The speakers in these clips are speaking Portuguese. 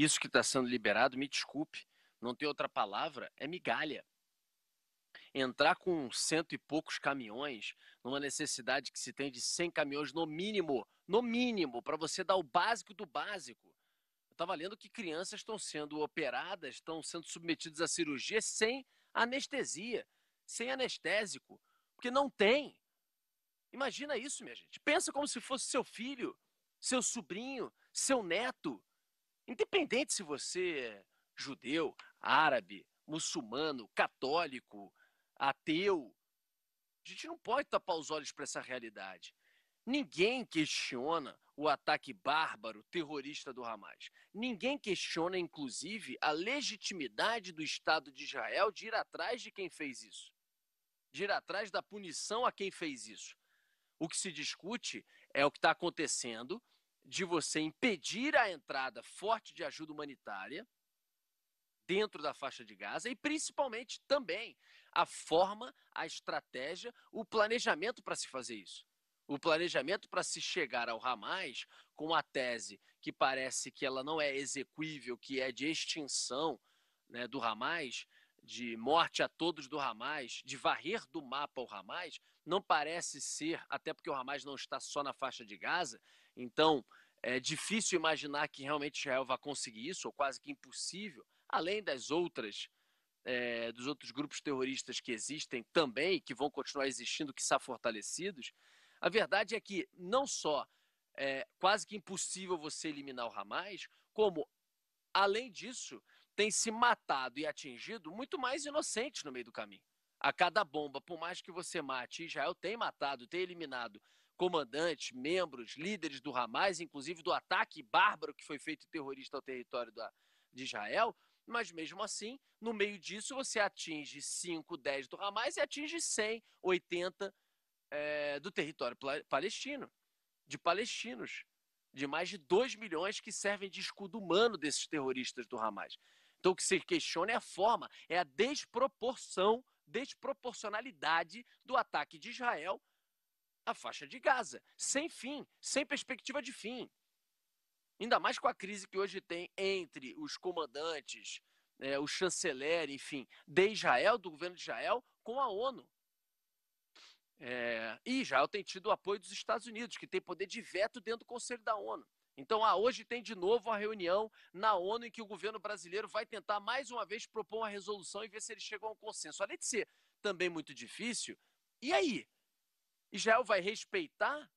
Isso que está sendo liberado, me desculpe, não tem outra palavra, é migalha. Entrar com cento e poucos caminhões, numa necessidade que se tem de cem caminhões no mínimo, no mínimo, para você dar o básico do básico. Eu estava lendo que crianças estão sendo operadas, estão sendo submetidas a cirurgia sem anestesia, sem anestésico, porque não tem. Imagina isso, minha gente. Pensa como se fosse seu filho, seu sobrinho, seu neto. Independente se você é judeu, árabe, muçulmano, católico, ateu, a gente não pode tapar os olhos para essa realidade. Ninguém questiona o ataque bárbaro terrorista do Hamas. Ninguém questiona, inclusive, a legitimidade do Estado de Israel de ir atrás de quem fez isso, de ir atrás da punição a quem fez isso. O que se discute é o que está acontecendo de você impedir a entrada forte de ajuda humanitária dentro da faixa de Gaza e principalmente também a forma, a estratégia, o planejamento para se fazer isso. O planejamento para se chegar ao Hamas com a tese que parece que ela não é execuível, que é de extinção né, do Hamas, de morte a todos do Hamas, de varrer do mapa o Hamas, não parece ser, até porque o Hamas não está só na faixa de Gaza, então é difícil imaginar que realmente Israel vá conseguir isso, ou quase que impossível, além das outras. É, dos outros grupos terroristas que existem também, que vão continuar existindo, que são fortalecidos, a verdade é que não só é quase que impossível você eliminar o Hamas, como, além disso, tem se matado e atingido muito mais inocentes no meio do caminho. A cada bomba, por mais que você mate, Israel tem matado, tem eliminado comandantes, membros, líderes do Hamas, inclusive do ataque bárbaro que foi feito terrorista ao território da, de Israel. Mas mesmo assim, no meio disso, você atinge 5, 10 do Hamas e atinge 100, 80 é, do território palestino, de palestinos, de mais de 2 milhões que servem de escudo humano desses terroristas do Hamas. Então, o que se questiona é a forma, é a desproporção, desproporcionalidade do ataque de Israel à faixa de Gaza, sem fim, sem perspectiva de fim. Ainda mais com a crise que hoje tem entre os comandantes, é, o chanceler, enfim, de Israel, do governo de Israel, com a ONU. É, e Israel tem tido o apoio dos Estados Unidos, que tem poder de veto dentro do Conselho da ONU. Então, ah, hoje tem de novo a reunião na ONU em que o governo brasileiro vai tentar mais uma vez propor uma resolução e ver se eles chegam a um consenso. Além de ser também muito difícil, e aí? Israel vai respeitar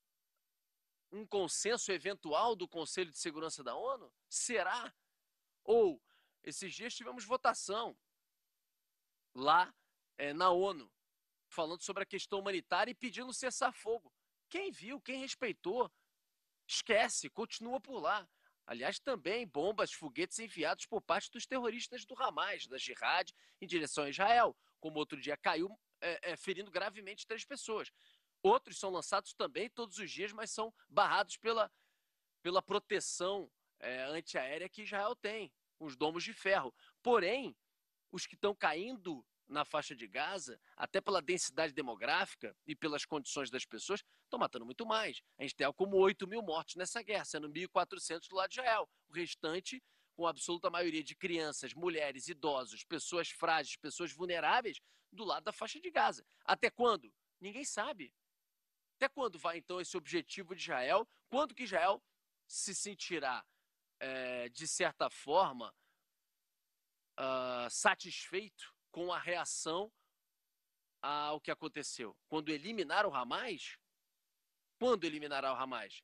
um consenso eventual do Conselho de Segurança da ONU? Será? Ou, esses dias tivemos votação lá é, na ONU, falando sobre a questão humanitária e pedindo cessar fogo. Quem viu, quem respeitou? Esquece, continua por lá. Aliás, também bombas, foguetes enviados por parte dos terroristas do Hamas, da Jihad, em direção a Israel, como outro dia caiu, é, é, ferindo gravemente três pessoas. Outros são lançados também todos os dias, mas são barrados pela, pela proteção é, antiaérea que Israel tem, os domos de ferro. Porém, os que estão caindo na faixa de Gaza, até pela densidade demográfica e pelas condições das pessoas, estão matando muito mais. A gente tem como 8 mil mortes nessa guerra, sendo 1.400 do lado de Israel. O restante, com a absoluta maioria de crianças, mulheres, idosos, pessoas frágeis, pessoas vulneráveis, do lado da faixa de Gaza. Até quando? Ninguém sabe. Até quando vai, então, esse objetivo de Israel? Quando que Israel se sentirá, é, de certa forma, uh, satisfeito com a reação ao que aconteceu. Quando eliminar o Hamas, quando eliminará o Hamas?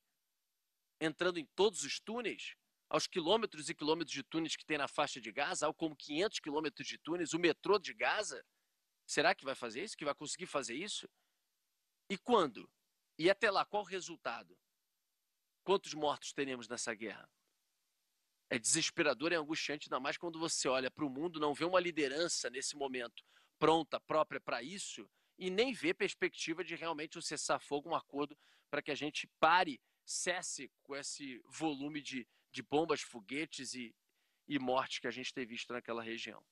Entrando em todos os túneis, aos quilômetros e quilômetros de túneis que tem na faixa de Gaza, ao como 500 quilômetros de túneis, o metrô de Gaza, será que vai fazer isso? Que vai conseguir fazer isso? E quando? E até lá, qual o resultado? Quantos mortos teremos nessa guerra? é desesperador e angustiante, ainda mais quando você olha para o mundo, não vê uma liderança nesse momento pronta, própria para isso, e nem vê perspectiva de realmente um cessar-fogo, um acordo para que a gente pare, cesse com esse volume de, de bombas, foguetes e, e mortes que a gente tem visto naquela região.